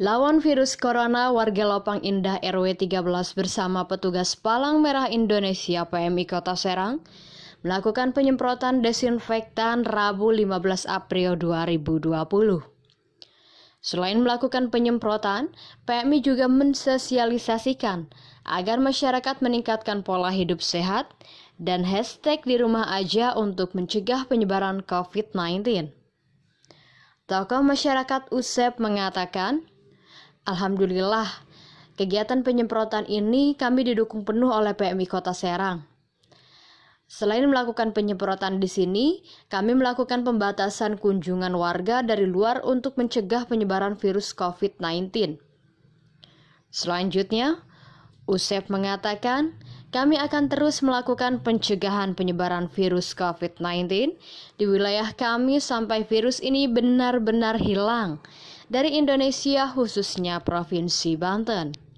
Lawan virus corona, warga Lopang Indah RW 13 bersama petugas Palang Merah Indonesia PMI Kota Serang melakukan penyemprotan desinfektan Rabu 15 April 2020. Selain melakukan penyemprotan, PMI juga mensosialisasikan agar masyarakat meningkatkan pola hidup sehat dan hashtag di rumah aja untuk mencegah penyebaran COVID-19. Tokoh masyarakat USEP mengatakan, Alhamdulillah, kegiatan penyemprotan ini kami didukung penuh oleh PMI Kota Serang. Selain melakukan penyemprotan di sini, kami melakukan pembatasan kunjungan warga dari luar untuk mencegah penyebaran virus COVID-19. Selanjutnya, USEP mengatakan, kami akan terus melakukan pencegahan penyebaran virus COVID-19 di wilayah kami sampai virus ini benar-benar hilang dari Indonesia, khususnya Provinsi Banten.